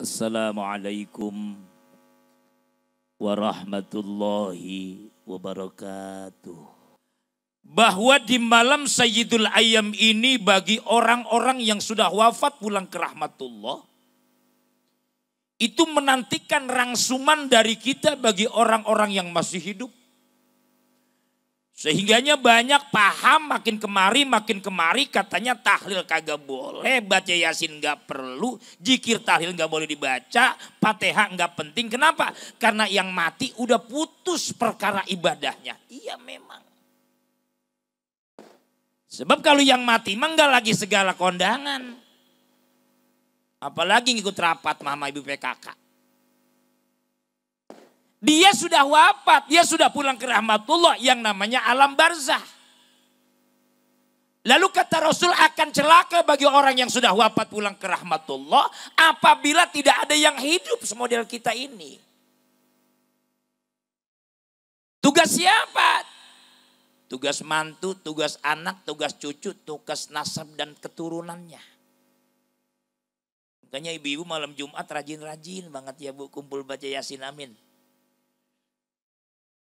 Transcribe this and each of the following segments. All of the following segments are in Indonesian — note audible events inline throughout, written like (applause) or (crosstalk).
Assalamualaikum warahmatullahi wabarakatuh. Bahwa di malam Sayyidul Ayam ini bagi orang-orang yang sudah wafat pulang ke rahmatullah. Itu menantikan rangsuman dari kita bagi orang-orang yang masih hidup. Sehingganya banyak paham makin kemari makin kemari katanya tahlil kagak boleh, baca yasin gak perlu, jikir tahlil gak boleh dibaca, pateha gak penting. Kenapa? Karena yang mati udah putus perkara ibadahnya. Iya memang. Sebab kalau yang mati mah lagi segala kondangan. Apalagi ngikut rapat mama ibu PKK. Dia sudah wafat, dia sudah pulang ke rahmatullah yang namanya alam barzah. Lalu kata Rasul akan celaka bagi orang yang sudah wafat pulang ke rahmatullah apabila tidak ada yang hidup semodel kita ini. Tugas siapa? Tugas mantu, tugas anak, tugas cucu, tugas nasab dan keturunannya. Makanya ibu-ibu malam Jumat rajin-rajin banget ya bu kumpul baca Yasin Amin.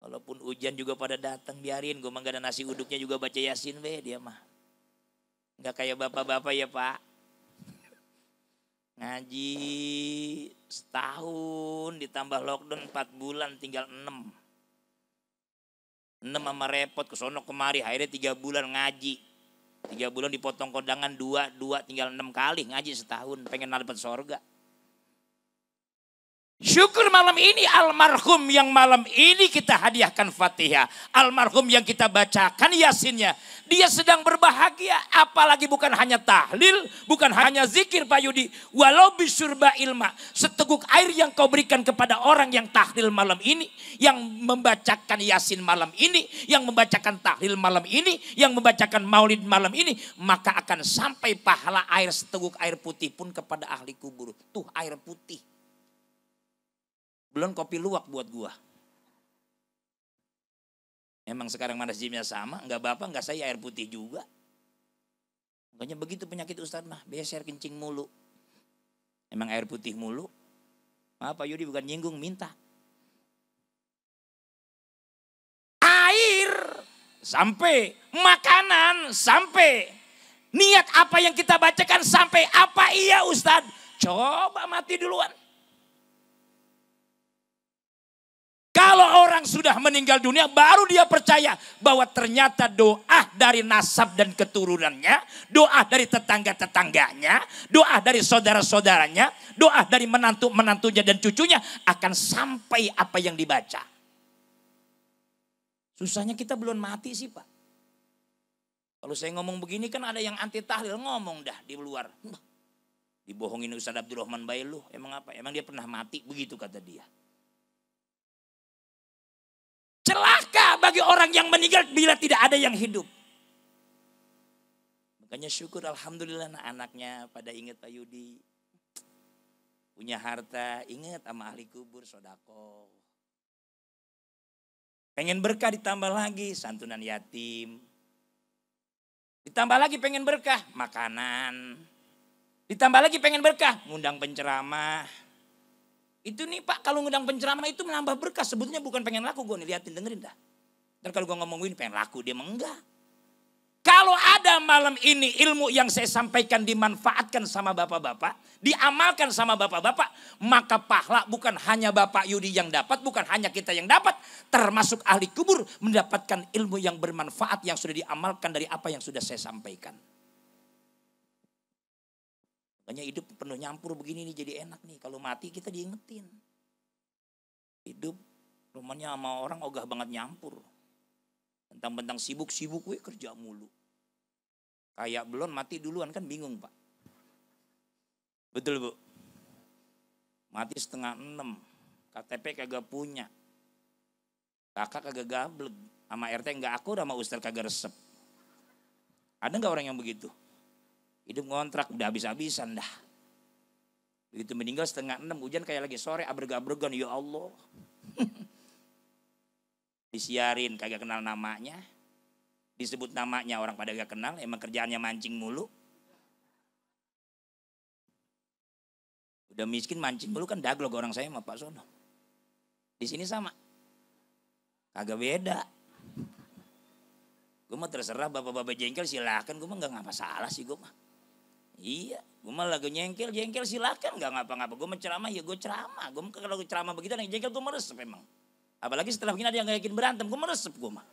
Walaupun hujan juga pada datang biarin. Gue mah gak ada nasi uduknya juga baca yasin be dia mah. Gak kayak bapak-bapak ya pak. Ngaji setahun ditambah lockdown 4 bulan tinggal 6. 6 sama repot kesono kemari akhirnya 3 bulan ngaji. 3 bulan dipotong kondangan 2, 2 tinggal 6 kali ngaji setahun pengen dapat sorga. Syukur malam ini almarhum yang malam ini kita hadiahkan Fatihah. Almarhum yang kita bacakan Yasinnya. Dia sedang berbahagia apalagi bukan hanya tahlil, bukan hanya zikir Pak Yudi. Walau bisurba ilma, seteguk air yang kau berikan kepada orang yang tahlil malam ini, yang membacakan Yasin malam ini, yang membacakan tahlil malam ini, yang membacakan maulid malam ini, maka akan sampai pahala air seteguk air putih pun kepada ahli kubur. Tuh air putih belum kopi luwak buat gua. Emang sekarang mana jimnya sama, nggak bapak, nggak saya air putih juga. makanya begitu penyakit Ustadz mah, biasa air kencing mulu. Emang air putih mulu? Maaf Pak Yudi bukan nyinggung, minta. Air sampai, makanan sampai. Niat apa yang kita bacakan sampai apa iya Ustadz? Coba mati duluan. Kalau orang sudah meninggal dunia baru dia percaya bahwa ternyata doa dari nasab dan keturunannya, doa dari tetangga-tetangganya, doa dari saudara-saudaranya, doa dari menantu-menantunya dan cucunya akan sampai apa yang dibaca. Susahnya kita belum mati sih Pak. Kalau saya ngomong begini kan ada yang anti tahlil ngomong dah di luar. Dibohongin Ustaz Rahman Bailu, emang apa? Emang dia pernah mati begitu kata dia. Celaka bagi orang yang meninggal bila tidak ada yang hidup. Makanya syukur alhamdulillah nah anaknya pada ingat Pak Yudi. Punya harta, ingat sama ahli kubur, sodako. Pengen berkah ditambah lagi, santunan yatim. Ditambah lagi pengen berkah, makanan. Ditambah lagi pengen berkah, ngundang penceramah. Itu nih Pak, kalau ngundang penceramah itu menambah berkah. Sebetulnya bukan pengen laku gue nih, liatin dengerin dah. Dan kalau gue ngomongin pengen laku, dia menggah. Kalau ada malam ini ilmu yang saya sampaikan dimanfaatkan sama bapak-bapak, diamalkan sama bapak-bapak, maka pahala bukan hanya bapak Yudi yang dapat, bukan hanya kita yang dapat, termasuk ahli kubur mendapatkan ilmu yang bermanfaat yang sudah diamalkan dari apa yang sudah saya sampaikan. Makanya hidup penuh nyampur begini nih jadi enak nih. Kalau mati kita diingetin. Hidup rumahnya sama orang ogah banget nyampur. Tentang-tentang sibuk-sibuk gue kerja mulu. Kayak belum mati duluan kan bingung pak. Betul bu. Mati setengah enam. KTP kagak punya. Kakak kagak gablek. Sama RT enggak aku sama Ustaz kagak resep. Ada nggak orang yang begitu? Hidup ngontrak udah habis-habisan dah. Begitu meninggal setengah enam hujan kayak lagi sore abreg-abregan ya Allah. (laughs) Disiarin kagak kenal namanya. Disebut namanya orang pada gak kenal emang kerjaannya mancing mulu. Udah miskin mancing mulu kan daglog orang saya sama Pak Sono. Di sini sama. Kagak beda. Gue mah terserah bapak-bapak jengkel silahkan gue mah gak ngapa salah sih gue mah. Iya, gue malah lagi nyengkel, jengkel silakan gak ngapa-ngapa. Gue menceramah ya gue ceramah. Gue kalau gue ceramah begitu nih jengkel gue meresep emang. Apalagi setelah begini ada yang ngajakin yakin berantem, gue meresep gue mah.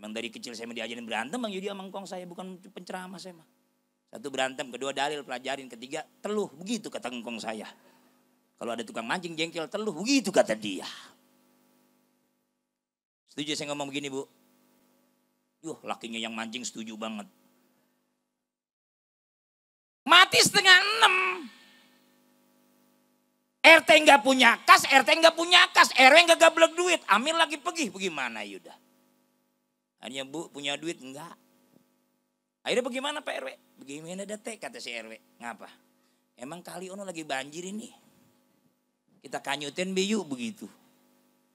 Emang dari kecil saya diajarin berantem, Bang Yudi sama saya bukan penceramah saya mah. Satu berantem, kedua dalil pelajarin, ketiga teluh, begitu kata Engkong saya. Kalau ada tukang mancing jengkel teluh, begitu kata dia. Setuju saya ngomong begini bu? Yuh lakinya yang mancing setuju banget. Mati setengah enam. RT nggak punya kas, RT nggak punya kas, RW nggak gablek duit. Amir lagi pergi, bagaimana Yuda? Hanya bu punya duit enggak. Akhirnya bagaimana Pak RW? Bagaimana date kata si RW. Ngapa? Emang kali ono lagi banjir ini. Kita kanyutin biyu begitu.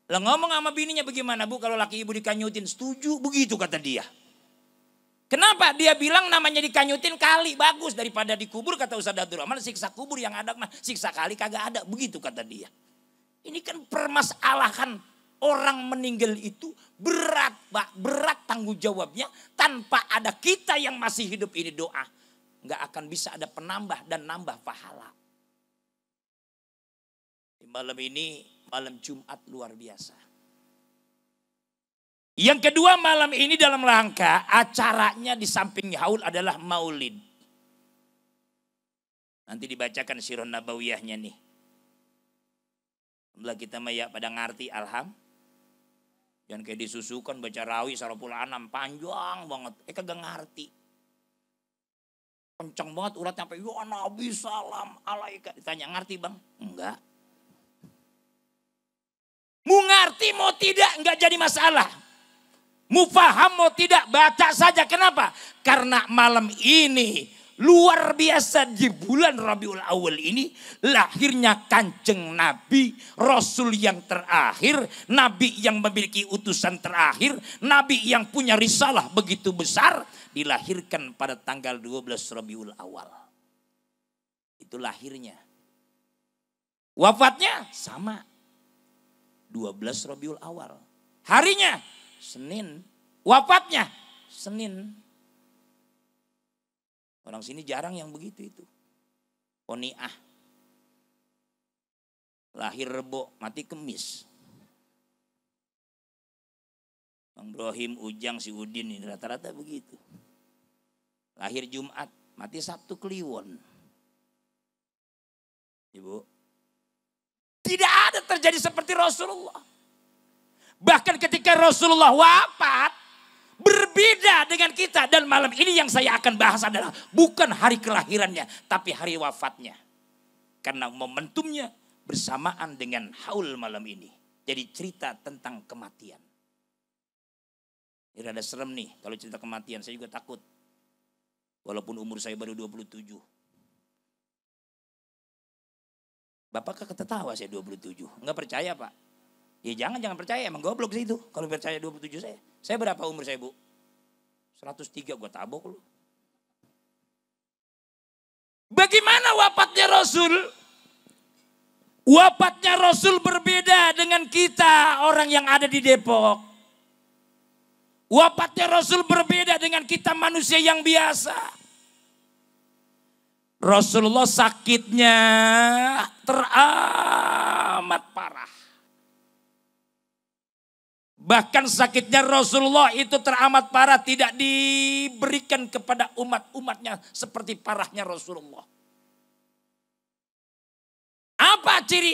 Lah ngomong sama bininya bagaimana bu kalau laki ibu dikanyutin setuju begitu kata dia. Kenapa dia bilang namanya dikanyutin kali bagus daripada dikubur kata Ustaz Rahman siksa kubur yang ada mah siksa kali kagak ada begitu kata dia. Ini kan permasalahan orang meninggal itu berat Pak, berat tanggung jawabnya tanpa ada kita yang masih hidup ini doa nggak akan bisa ada penambah dan nambah pahala. Di malam ini malam Jumat luar biasa. Yang kedua malam ini dalam rangka acaranya di samping haul adalah maulid. Nanti dibacakan sirah nabawiyahnya nih. Alhamdulillah kita maya pada ngerti alham. Yang kayak disusukan baca rawi sarapul anam panjang banget. Eh kagak ngerti. Kenceng banget urat sampai ya nabi salam alaika. Ditanya ngerti bang? Enggak. Mau ngerti mau tidak enggak jadi masalah. Mufaham mau tidak baca saja. Kenapa? Karena malam ini luar biasa di bulan Rabiul Awal ini lahirnya kanjeng Nabi, Rasul yang terakhir, Nabi yang memiliki utusan terakhir, Nabi yang punya risalah begitu besar dilahirkan pada tanggal 12 Rabiul Awal. Itu lahirnya. Wafatnya sama 12 Rabiul Awal. Harinya Senin. Wafatnya Senin. Orang sini jarang yang begitu itu. Koniah. Lahir rebo, mati kemis. Bang Brohim, Ujang, si Udin ini rata-rata begitu. Lahir Jumat, mati Sabtu Kliwon. Ibu, tidak ada terjadi seperti Rasulullah. Bahkan ketika Rasulullah wafat, berbeda dengan kita. Dan malam ini yang saya akan bahas adalah bukan hari kelahirannya, tapi hari wafatnya. Karena momentumnya bersamaan dengan haul malam ini. Jadi cerita tentang kematian. Ini ada serem nih kalau cerita kematian, saya juga takut. Walaupun umur saya baru 27. Bapak ketawa saya 27, enggak percaya pak. Ya jangan, jangan percaya. Emang goblok sih itu. Kalau percaya 27 saya. Saya berapa umur saya, Bu? 103 gue tabok lu. Bagaimana wafatnya Rasul? Wafatnya Rasul berbeda dengan kita orang yang ada di Depok. Wafatnya Rasul berbeda dengan kita manusia yang biasa. Rasulullah sakitnya teramat parah. Bahkan sakitnya Rasulullah itu teramat parah tidak diberikan kepada umat-umatnya seperti parahnya Rasulullah. Apa ciri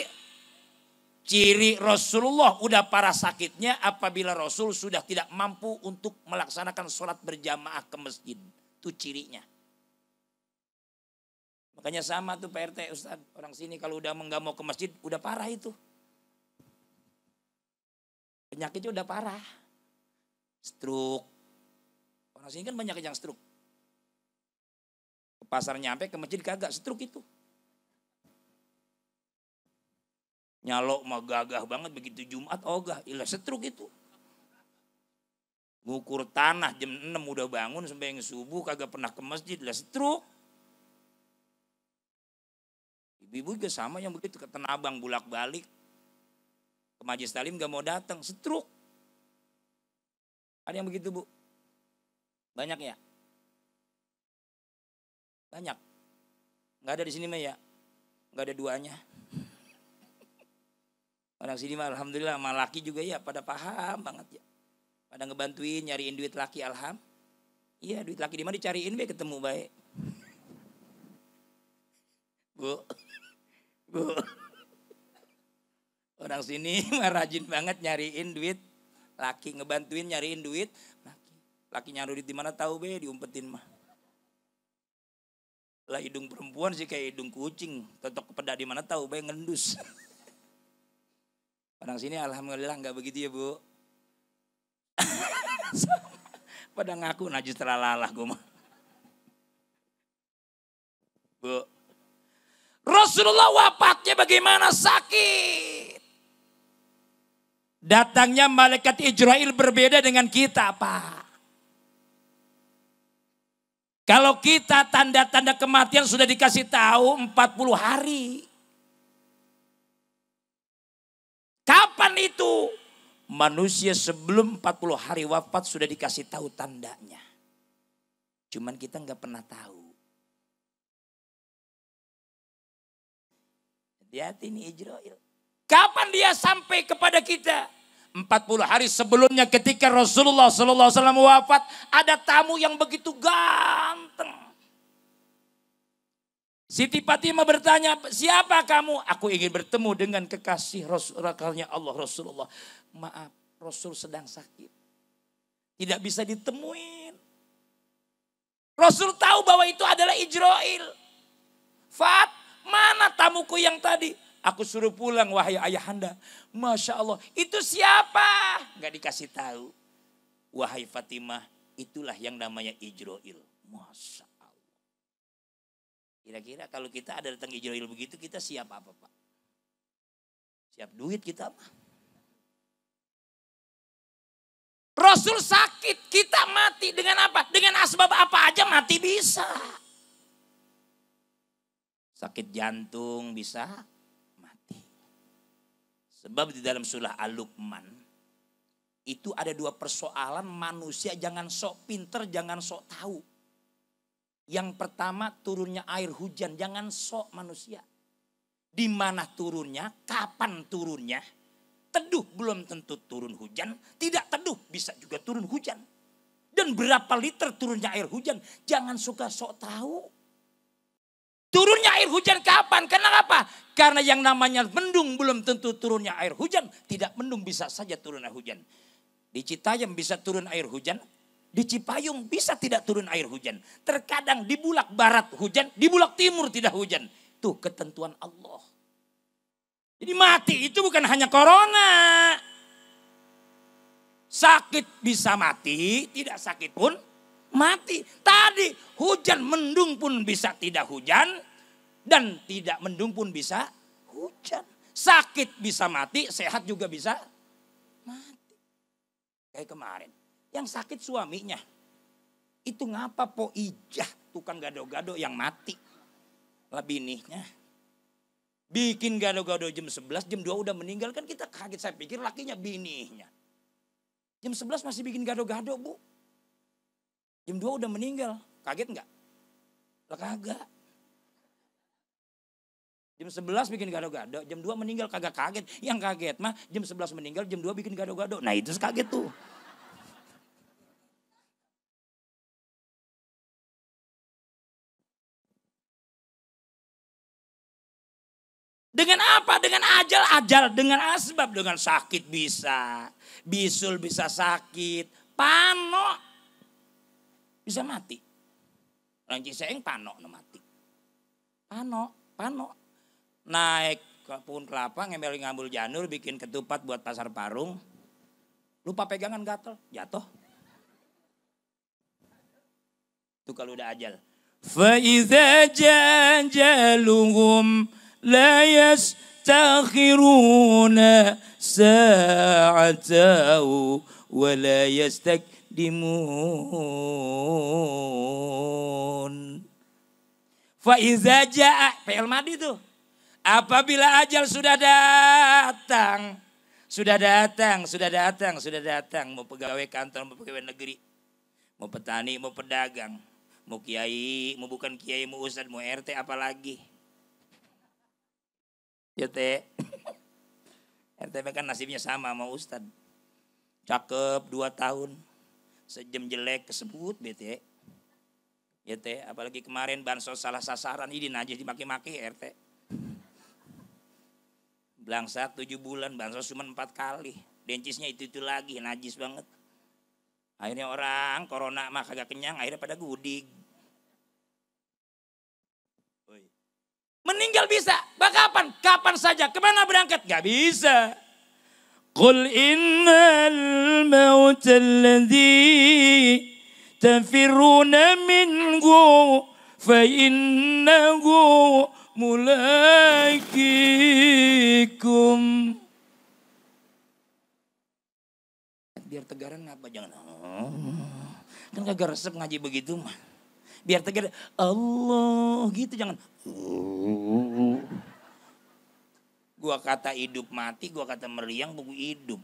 ciri Rasulullah udah parah sakitnya apabila Rasul sudah tidak mampu untuk melaksanakan sholat berjamaah ke masjid. Itu cirinya. Makanya sama tuh Pak RT Ustaz. Orang sini kalau udah nggak mau ke masjid udah parah itu penyakitnya udah parah. Stroke. Orang sini kan banyak yang stroke. Ke pasar nyampe ke masjid kagak stroke itu. Nyalok mah gagah banget begitu Jumat ogah. Ilah stroke itu. Ngukur tanah jam 6 udah bangun sampai yang subuh kagak pernah ke masjid. Lah stroke. Ibu-ibu juga sama yang begitu ke Tenabang bulak balik ke majelis talim gak mau datang, setruk. Ada yang begitu bu? Banyak ya? Banyak. Gak ada di sini mah ya? Gak ada duanya. (laughs) Orang sini mah alhamdulillah sama laki juga ya pada paham banget ya. Pada ngebantuin nyariin duit laki alham. Iya duit laki di mana dicariin be ketemu baik. (laughs) Bu. (laughs) Bu. Orang sini (laughs) rajin banget nyariin duit laki ngebantuin nyariin duit laki laki nyari duit di mana tahu be diumpetin mah lah hidung perempuan sih kayak hidung kucing totok peda di mana tahu be ngendus (laughs) orang sini alhamdulillah nggak begitu ya bu (laughs) pada ngaku najis teralalah gue mah bu Rasulullah wafatnya bagaimana sakit Datangnya malaikat Israel berbeda dengan kita, Pak. Kalau kita tanda-tanda kematian sudah dikasih tahu 40 hari. Kapan itu? Manusia sebelum 40 hari wafat sudah dikasih tahu tandanya. Cuman kita nggak pernah tahu. Hati-hati nih Israel. Kapan dia sampai kepada kita? 40 hari sebelumnya ketika Rasulullah Sallallahu Alaihi Wasallam wafat, ada tamu yang begitu ganteng. Siti Fatimah bertanya, siapa kamu? Aku ingin bertemu dengan kekasih Rasulnya Allah Rasulullah. Maaf, Rasul sedang sakit. Tidak bisa ditemuin. Rasul tahu bahwa itu adalah Ijroil. Fat, mana tamuku yang tadi? Aku suruh pulang wahai ayahanda. Masya Allah, itu siapa? Gak dikasih tahu. Wahai Fatimah, itulah yang namanya Ijroil. Masya Allah. Kira-kira kalau kita ada datang Ijroil begitu, kita siap apa Pak? Siap duit kita mah. Rasul sakit, kita mati dengan apa? Dengan asbab apa aja mati bisa. Sakit jantung bisa, Sebab di dalam surah Al-Luqman itu ada dua persoalan manusia jangan sok pinter, jangan sok tahu. Yang pertama turunnya air hujan, jangan sok manusia. Di mana turunnya, kapan turunnya? Teduh belum tentu turun hujan, tidak teduh bisa juga turun hujan. Dan berapa liter turunnya air hujan, jangan suka sok tahu. Turunnya air hujan kapan? Karena apa? Karena yang namanya mendung belum tentu turunnya air hujan. Tidak mendung bisa saja turun air hujan. Di Citayam bisa turun air hujan. Di Cipayung bisa tidak turun air hujan. Terkadang di bulak barat hujan, di bulak timur tidak hujan. Itu ketentuan Allah. Jadi mati itu bukan hanya corona. Sakit bisa mati, tidak sakit pun mati. Tadi hujan mendung pun bisa tidak hujan dan tidak mendung pun bisa hujan. Sakit bisa mati, sehat juga bisa mati. Kayak kemarin, yang sakit suaminya. Itu ngapa po ijah tukang gado-gado yang mati. Lebih nihnya. Bikin gado-gado jam 11, jam 2 udah meninggal. Kan kita kaget, saya pikir lakinya binihnya. Jam 11 masih bikin gado-gado bu. Jam 2 udah meninggal. Kaget nggak? Lah kagak. Jam 11 bikin gado-gado, jam 2 meninggal kagak kaget. Yang kaget mah jam 11 meninggal, jam 2 bikin gado-gado. Nah itu kaget tuh. Dengan apa? Dengan ajal, ajal. Dengan asbab, dengan sakit bisa. Bisul bisa sakit. Panok bisa mati. Orang Ciseeng panok no mati. Panok, panok. Naik ke pohon kelapa ngemel ngambul janur bikin ketupat buat pasar parung. Lupa pegangan gatel, jatuh. Itu kalau udah ajal. فَإِذَا layas takhiruna sa'atau wa وَلَا يَسْتَكْبِرُونَ dimun. Faizaja jaa PL Madi tuh. Apabila ajal sudah datang, sudah datang, sudah datang, sudah datang, mau pegawai kantor, mau pegawai negeri, mau petani, mau pedagang, mau kiai, mau bukan kiai, mau ustad, mau RT, apalagi. Yute, ya, (laughs) RT kan nasibnya sama mau ustad. Cakep dua tahun, sejam jelek kesebut bete ya teh apalagi kemarin bansos salah sasaran ini najis dimaki-maki RT belangsa tujuh bulan bansos cuma empat kali dencisnya itu itu lagi najis banget akhirnya orang corona mah kagak kenyang akhirnya pada gudig meninggal bisa bah kapan kapan saja kemana berangkat nggak bisa قل إن الموت الذي تفرون منه فإنه mulakikum. Biar tegaran apa jangan. Oh. Kan kagak resep ngaji begitu mah. Biar tegar Allah gitu jangan. Oh. Gua kata hidup mati, gua kata meriang, buku hidup.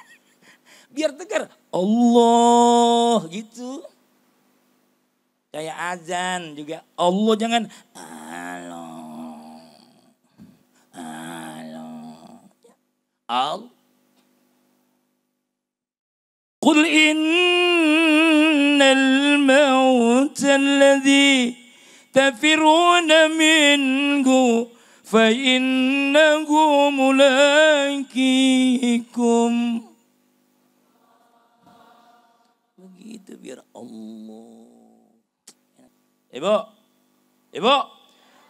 (laughs) Biar tegar. Allah gitu. Kayak azan juga. Allah jangan Allah. Allah. Ya, Al. Qul innal mauta alladhi tafiruna minhu فإنه ملاقيكم begitu biar Allah Ibu Ibu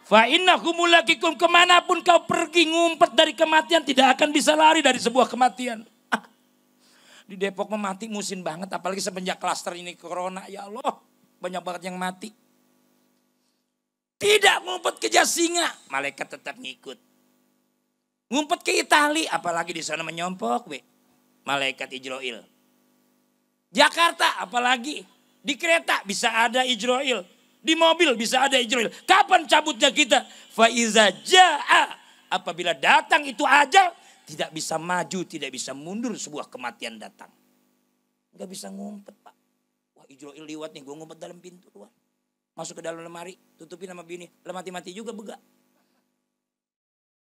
Fa'innahu mulakikum kemanapun kau pergi ngumpet dari kematian tidak akan bisa lari dari sebuah kematian. (laughs) di Depok memati musim banget apalagi semenjak klaster ini corona ya Allah banyak banget yang mati. Tidak ngumpet ke Jasinga, malaikat tetap ngikut. Ngumpet ke Itali, apalagi di sana menyompok, we. malaikat Ijroil. Jakarta, apalagi di kereta bisa ada Ijroil. Di mobil bisa ada Ijroil. Kapan cabutnya kita? Faiza ja'a. Apabila datang itu aja, tidak bisa maju, tidak bisa mundur sebuah kematian datang. nggak bisa ngumpet, Pak. Wah, Ijroil liwat nih, gue ngumpet dalam pintu luar masuk ke dalam lemari, tutupi nama bini, lah mati-mati juga bega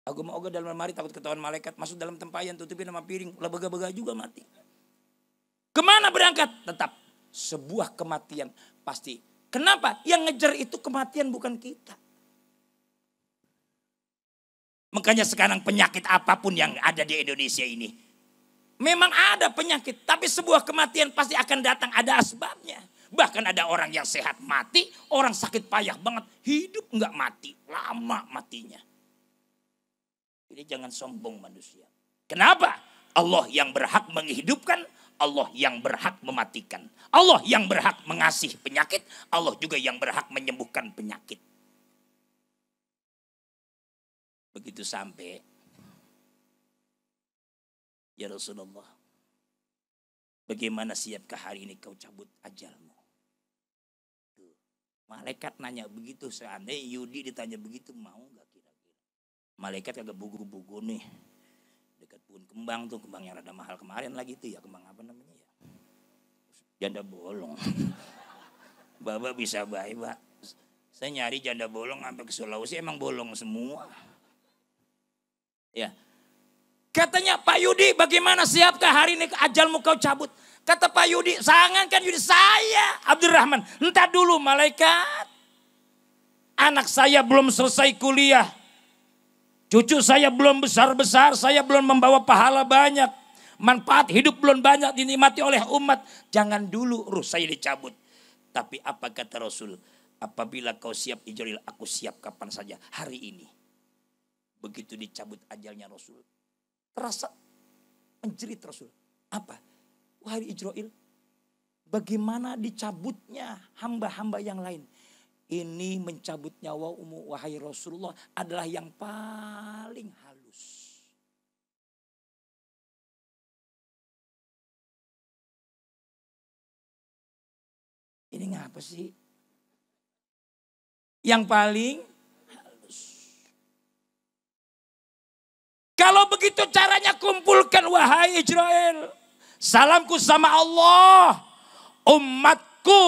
Aku mau ke dalam lemari takut ketahuan malaikat, masuk dalam tempayan, tutupi nama piring, lah bega-bega juga mati. Kemana berangkat? Tetap sebuah kematian pasti. Kenapa? Yang ngejar itu kematian bukan kita. Makanya sekarang penyakit apapun yang ada di Indonesia ini. Memang ada penyakit, tapi sebuah kematian pasti akan datang, ada asbabnya. Bahkan ada orang yang sehat mati, orang sakit payah banget, hidup nggak mati, lama matinya. Jadi jangan sombong manusia. Kenapa? Allah yang berhak menghidupkan, Allah yang berhak mematikan. Allah yang berhak mengasih penyakit, Allah juga yang berhak menyembuhkan penyakit. Begitu sampai, Ya Rasulullah, bagaimana siapkah hari ini kau cabut ajalmu? Malaikat nanya begitu, seandainya Yudi ditanya begitu mau gak kira-kira? Malaikat kagak bugu-bugu nih. Dekat pun kembang tuh, kembang yang rada mahal kemarin lagi tuh ya, kembang apa namanya ya? Janda bolong. (laughs) Bapak bisa baik, Pak. Saya nyari janda bolong sampai ke Sulawesi emang bolong semua. Ya. Katanya Pak Yudi bagaimana siapkah hari ini ajalmu kau cabut? Kata Pak Yudi, sangan kan Yudi, saya Abdurrahman. Entah dulu malaikat. Anak saya belum selesai kuliah. Cucu saya belum besar-besar, saya belum membawa pahala banyak. Manfaat hidup belum banyak dinikmati oleh umat. Jangan dulu ruh saya dicabut. Tapi apa kata Rasul? Apabila kau siap ijaril, aku siap kapan saja. Hari ini. Begitu dicabut ajalnya Rasul. Terasa menjerit Rasul. Apa? hari Israel, bagaimana dicabutnya hamba-hamba yang lain. Ini mencabut nyawa umum wahai Rasulullah adalah yang paling halus. Ini ngapa sih? Yang paling halus. Kalau begitu caranya kumpulkan wahai Israel. Salamku sama Allah. Umatku,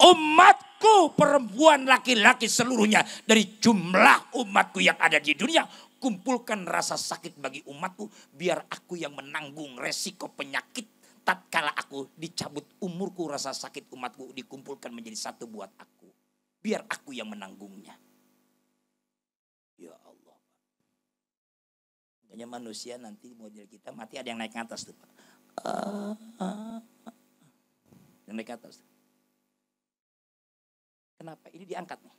umatku perempuan laki-laki seluruhnya. Dari jumlah umatku yang ada di dunia. Kumpulkan rasa sakit bagi umatku. Biar aku yang menanggung resiko penyakit. Tatkala aku dicabut umurku rasa sakit umatku dikumpulkan menjadi satu buat aku. Biar aku yang menanggungnya. Ya Allah. hanya manusia nanti model kita mati ada yang naik ke atas tuh uh, uh. Dan naik ke Kenapa? Ini diangkat nih.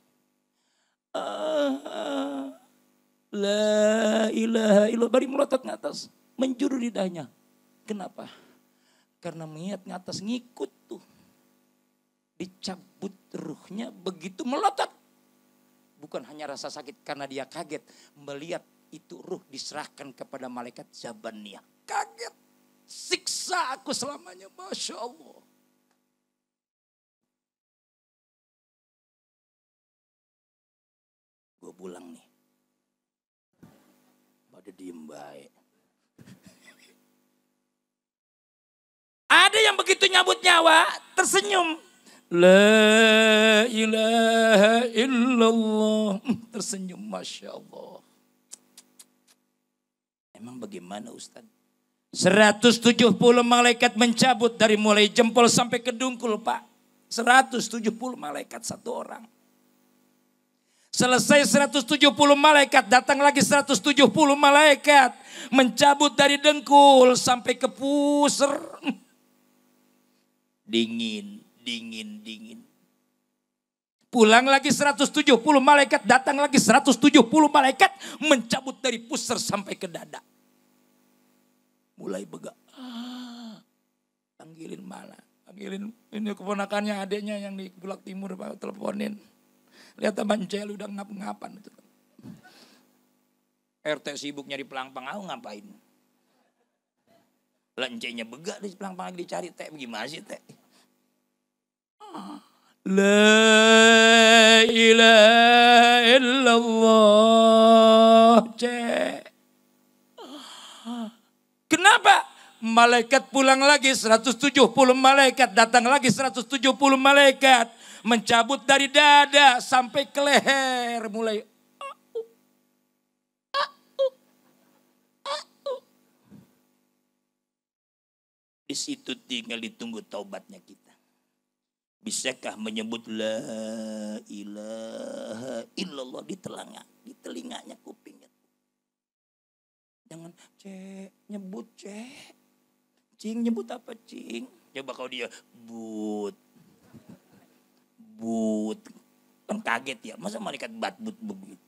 La ilaha illallah. Bari melotot ke atas. Menjuru lidahnya. Kenapa? Karena mengingat ke atas ngikut tuh. Dicabut ruhnya begitu melotot. Bukan hanya rasa sakit karena dia kaget. Melihat itu ruh diserahkan kepada malaikat Zabaniyah. Kaget Siksa aku selamanya. Masya Allah. Gue pulang nih. Pada diem baik. Ada yang begitu nyabut nyawa, tersenyum. La ilaha illallah. Hmm, tersenyum, Masya Allah. Emang bagaimana Ustadz? 170 malaikat mencabut dari mulai jempol sampai ke dungkul pak. 170 malaikat satu orang. Selesai 170 malaikat, datang lagi 170 malaikat. Mencabut dari dengkul sampai ke pusar. (laughs) Dingin, dingin, dingin. Pulang lagi 170 malaikat, datang lagi 170 malaikat. Mencabut dari pusar sampai ke dada mulai begak. Ah, tanggilin mana? panggilin ini keponakannya adiknya yang di Bulak Timur Pak teleponin. Lihat teman Cel udah ngap-ngapan itu. RT sibuk nyari pelang pengau ngapain? Lencenya begak di pelang pengau dicari teh gimana sih teh? La ilaha illallah. Cek. malaikat pulang lagi 170 malaikat, datang lagi 170 malaikat. Mencabut dari dada sampai ke leher mulai. Di situ tinggal ditunggu taubatnya kita. Bisakah menyebut la ilaha illallah di telinga, di telinganya kupingnya. Jangan cek, nyebut cek. Cing nyebut apa cing? Coba kau dia but but kan kaget ya masa malaikat bat but begitu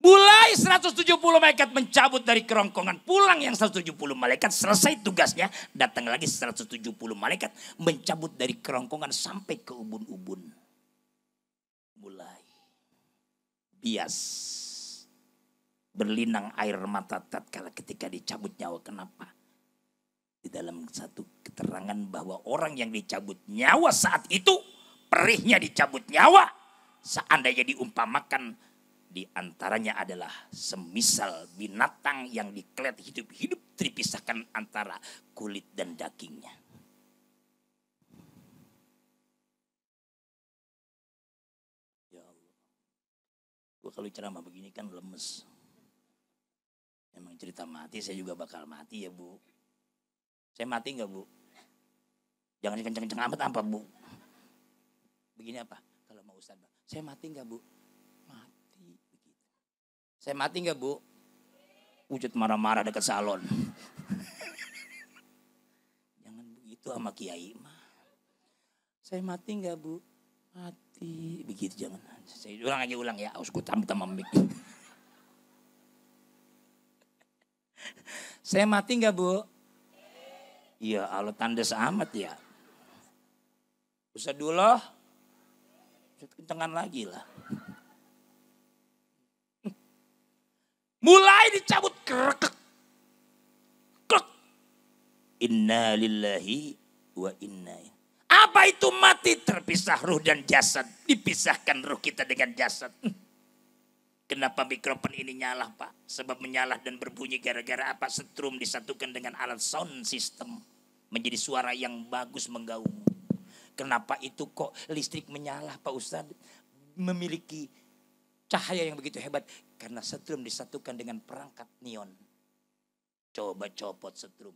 Mulai 170 malaikat mencabut dari kerongkongan. Pulang yang 170 malaikat. Selesai tugasnya. Datang lagi 170 malaikat. Mencabut dari kerongkongan sampai ke ubun-ubun. Mulai. Bias berlinang air mata tatkala ketika dicabut nyawa. Kenapa? Di dalam satu keterangan bahwa orang yang dicabut nyawa saat itu perihnya dicabut nyawa. Seandainya diumpamakan di antaranya adalah semisal binatang yang diklet hidup-hidup terpisahkan antara kulit dan dagingnya. Ya Allah. Gua kalau ceramah begini kan lemes. Emang cerita mati, saya juga bakal mati ya bu. Saya mati nggak bu? Jangan kenceng-kenceng amat apa bu? Begini apa? Kalau mau Ustaz, saya mati nggak bu? Mati. Begitu. Saya mati nggak bu? Wujud marah-marah dekat salon. (laughs) Jangan begitu sama kiai mah. Saya mati nggak bu? Mati. Begitu jangan. Saya ulang aja ulang ya. Harus gue tambah tambah (laughs) Saya mati nggak bu? Iya Allah tanda amat ya. Usah dulu. Kencengan lagi lah. Mulai dicabut kerek. Inna lillahi wa inna. Apa itu mati terpisah ruh dan jasad? Dipisahkan ruh kita dengan jasad. Kenapa mikrofon ini nyala pak? Sebab menyala dan berbunyi gara-gara apa setrum disatukan dengan alat sound system. Menjadi suara yang bagus menggaung. Kenapa itu kok listrik menyala Pak Ustadz? Memiliki cahaya yang begitu hebat. Karena setrum disatukan dengan perangkat neon. Coba copot setrum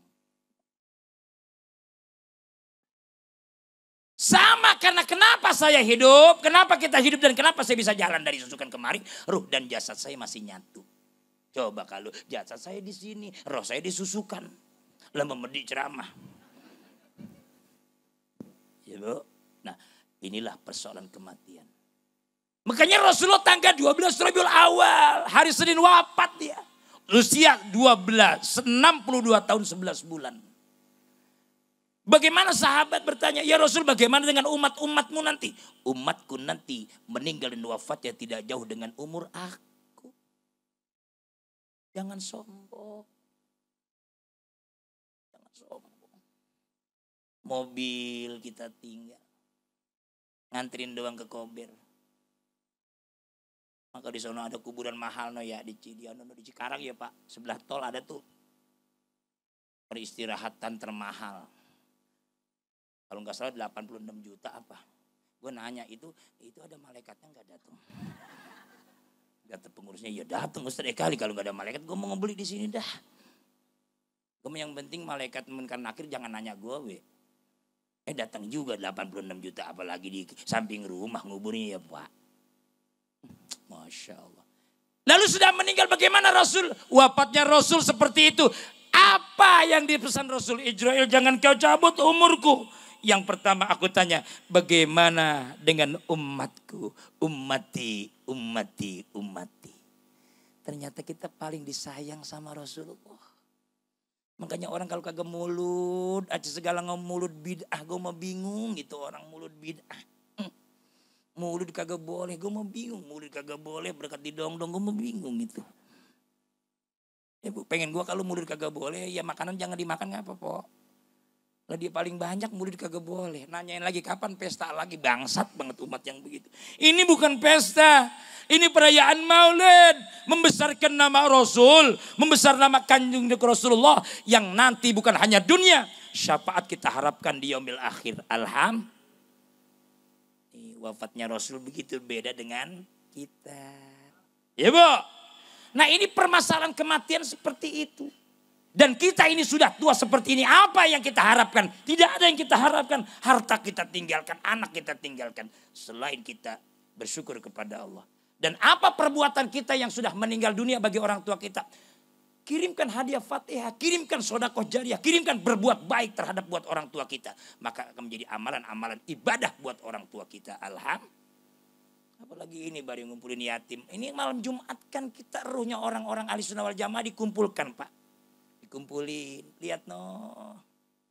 Sama karena kenapa saya hidup, kenapa kita hidup dan kenapa saya bisa jalan dari susukan kemari, ruh dan jasad saya masih nyatu. Coba kalau jasad saya di sini, roh saya disusukan. lama memedi ceramah. Ya bu. Nah inilah persoalan kematian. Makanya Rasulullah tanggal 12 Rabiul Awal, hari Senin wafat dia. Usia 12, 62 tahun 11 bulan. Bagaimana sahabat bertanya, ya Rasul bagaimana dengan umat-umatmu nanti? Umatku nanti meninggal dan wafatnya tidak jauh dengan umur aku. Jangan sombong. Jangan sombong. Mobil kita tinggal. ngantrin doang ke Kober. Maka di sana ada kuburan mahal no ya di Cidiano di Cikarang ya Pak. Sebelah tol ada tuh peristirahatan termahal kalau nggak salah 86 juta apa. Gue nanya itu, itu ada malaikatnya nggak datang. (laughs) Kata pengurusnya, ya datang ustadz eh, kali kalau nggak ada malaikat gue mau ngebeli di sini dah. Gue yang penting malaikat menkar nakir jangan nanya gue we. Eh datang juga 86 juta apalagi di samping rumah nguburnya ya Pak. (tsk) Masya Allah. Lalu sudah meninggal bagaimana Rasul? Wafatnya Rasul seperti itu. Apa yang dipesan Rasul Israel? Jangan kau cabut umurku yang pertama aku tanya, bagaimana dengan umatku? umati umati umati. Ternyata kita paling disayang sama Rasulullah. Makanya orang kalau kagak mulut, aja segala ngomulut bid'ah, gue mau bingung gitu orang mulut bid'ah. Hmm. Mulut kagak boleh, gue mau bingung. Mulut kagak boleh, berkat didong-dong. gue mau bingung gitu. Ya pengen gue kalau mulut kagak boleh, ya makanan jangan dimakan ngapa po. Lah dia paling banyak murid kagak boleh. Nanyain lagi kapan pesta lagi bangsat banget umat yang begitu. Ini bukan pesta. Ini perayaan maulid. Membesarkan nama Rasul. Membesar nama kanjung Rasulullah. Yang nanti bukan hanya dunia. Syafaat kita harapkan di yaumil akhir. Alham. Wafatnya Rasul begitu beda dengan kita. Ya bu. Nah ini permasalahan kematian seperti itu. Dan kita ini sudah tua seperti ini, apa yang kita harapkan? Tidak ada yang kita harapkan. Harta kita tinggalkan, anak kita tinggalkan. Selain kita bersyukur kepada Allah. Dan apa perbuatan kita yang sudah meninggal dunia bagi orang tua kita? Kirimkan hadiah fatihah, kirimkan sodakoh jariah, kirimkan berbuat baik terhadap buat orang tua kita. Maka akan menjadi amalan-amalan ibadah buat orang tua kita. Alhamdulillah. Apalagi ini baru ngumpulin yatim. Ini malam Jumat kan kita ruhnya orang-orang ahli sunnah wal jamaah dikumpulkan Pak dikumpulin lihat no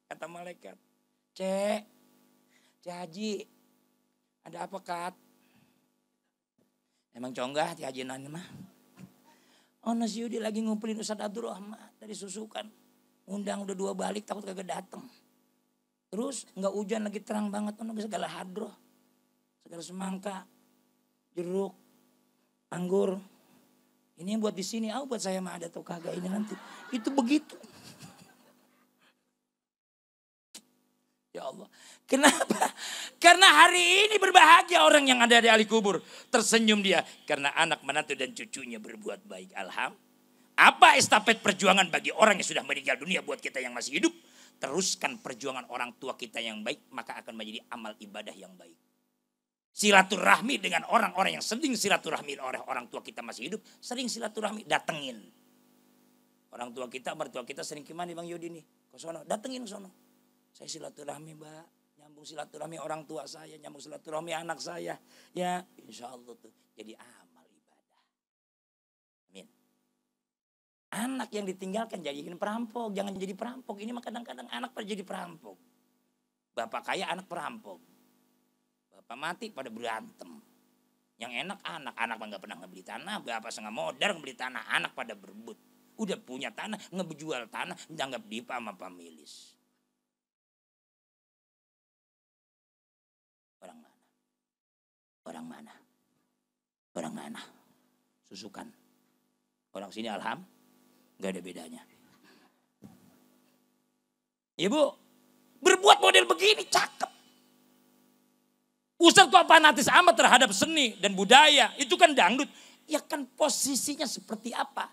kata malaikat cek cek haji ada apa kat emang conggah cek haji nanya mah oh nasi Yudi lagi ngumpulin Ustaz Abdul Rahman dari susukan undang udah dua balik takut kagak dateng terus nggak hujan lagi terang banget ono segala hadroh segala semangka jeruk anggur ini yang buat di sini, ah buat saya mah ada atau kagak ini nanti. Itu begitu. Ya Allah. Kenapa? Karena hari ini berbahagia orang yang ada di ahli kubur. Tersenyum dia. Karena anak menantu dan cucunya berbuat baik. Alhamdulillah. Apa estafet perjuangan bagi orang yang sudah meninggal dunia buat kita yang masih hidup? Teruskan perjuangan orang tua kita yang baik, maka akan menjadi amal ibadah yang baik silaturahmi dengan orang-orang yang sering silaturahmi oleh orang tua kita masih hidup, sering silaturahmi, datengin. Orang tua kita, mertua kita sering kemana Bang Yudi nih? Ke sono, datengin ke sono. Saya silaturahmi, Mbak. Nyambung silaturahmi orang tua saya, nyambung silaturahmi anak saya. Ya, insya Allah tuh jadi amal ibadah. Amin. Anak yang ditinggalkan jadikan perampok, jangan jadi perampok. Ini mah kadang-kadang anak jadi perampok. Bapak kaya, anak perampok mati pada berantem yang enak anak anak nggak pernah ngebeli tanah berapa sengah modal ngebeli tanah anak pada berebut udah punya tanah ngejual tanah dianggap dipa sama pamilis orang mana orang mana orang mana susukan orang sini alham nggak ada bedanya ibu iya, berbuat model begini cak Ustaz kok fanatis amat terhadap seni dan budaya? Itu kan dangdut. Ya kan posisinya seperti apa?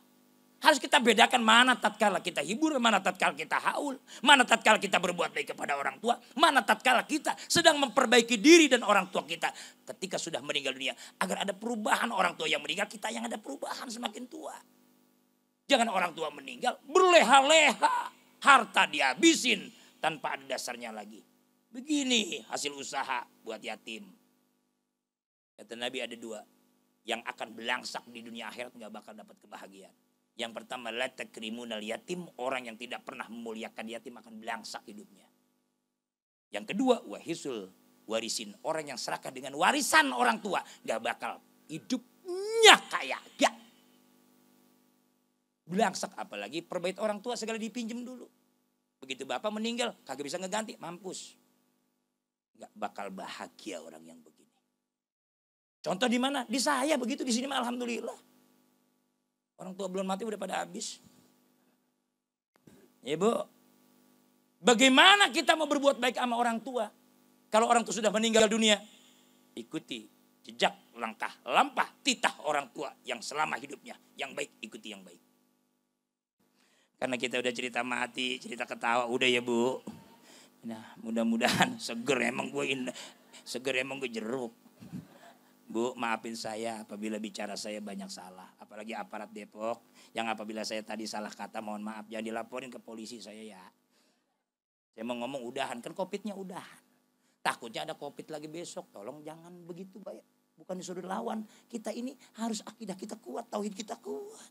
Harus kita bedakan mana tatkala kita hibur, mana tatkala kita haul, mana tatkala kita berbuat baik kepada orang tua, mana tatkala kita sedang memperbaiki diri dan orang tua kita ketika sudah meninggal dunia. Agar ada perubahan orang tua yang meninggal, kita yang ada perubahan semakin tua. Jangan orang tua meninggal berleha-leha, harta dihabisin tanpa ada dasarnya lagi. Begini hasil usaha buat yatim. Kata Nabi ada dua. Yang akan belangsak di dunia akhirat nggak bakal dapat kebahagiaan. Yang pertama, letak kriminal yatim. Orang yang tidak pernah memuliakan yatim akan belangsak hidupnya. Yang kedua, wahisul warisin. Orang yang serakah dengan warisan orang tua. Gak bakal hidupnya kaya. Gak. Ya. Belangsak apalagi perbaik orang tua segala dipinjem dulu. Begitu bapak meninggal, kagak bisa ngeganti, mampus nggak bakal bahagia orang yang begini. Contoh di mana? Di saya begitu di sini mah alhamdulillah. Orang tua belum mati udah pada habis. Ibu, ya, bagaimana kita mau berbuat baik sama orang tua? Kalau orang tua sudah meninggal dunia, ikuti jejak langkah lampah titah orang tua yang selama hidupnya yang baik ikuti yang baik. Karena kita udah cerita mati, cerita ketawa, udah ya bu. Nah, mudah-mudahan (laughs) seger emang gue indah, seger emang gue jeruk. Bu, maafin saya apabila bicara saya banyak salah, apalagi aparat Depok yang apabila saya tadi salah kata mohon maaf jangan dilaporin ke polisi saya ya. Saya mau ngomong udahan, kan covidnya udahan. Takutnya ada covid lagi besok, tolong jangan begitu banyak. Bukan disuruh lawan, kita ini harus akidah kita kuat, tauhid kita kuat.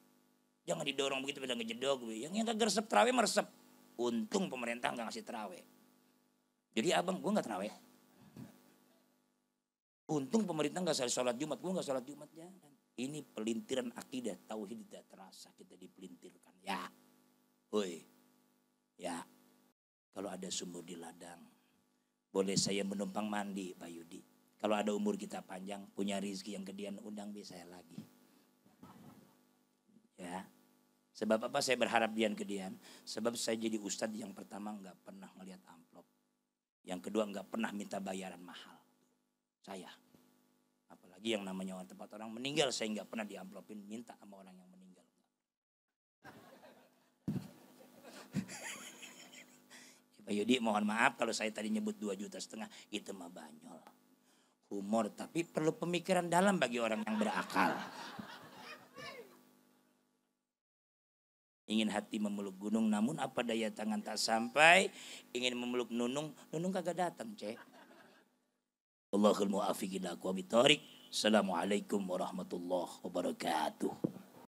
Jangan didorong begitu pada ngejedog, yang yang gak gersep terawih meresep. Untung pemerintah nggak ngasih terawih jadi abang gue gak terawih. Untung pemerintah gak salah sholat Jumat, gue gak sholat Jumatnya. Ini pelintiran akidah tauhid tidak terasa kita dipelintirkan. Ya, woi, ya. Kalau ada sumur di ladang, boleh saya menumpang mandi, Pak Yudi. Kalau ada umur kita panjang, punya rizki yang gedean, undang saya lagi. Ya, Sebab apa saya berharap dian ke dian? Sebab saya jadi ustadz yang pertama nggak pernah melihat amplop. Yang kedua nggak pernah minta bayaran mahal. Saya. Apalagi yang namanya orang tempat orang meninggal saya nggak pernah diamplopin minta sama orang yang meninggal. Pak (laughs) Yudi mohon maaf kalau saya tadi nyebut 2 juta setengah itu mah banyol. Humor tapi perlu pemikiran dalam bagi orang yang berakal. Ingin hati memeluk gunung namun apa daya tangan tak sampai. Ingin memeluk nunung, nunung kagak datang cek. Allahul mu'afiqin aku abitorik. Assalamualaikum warahmatullahi wabarakatuh.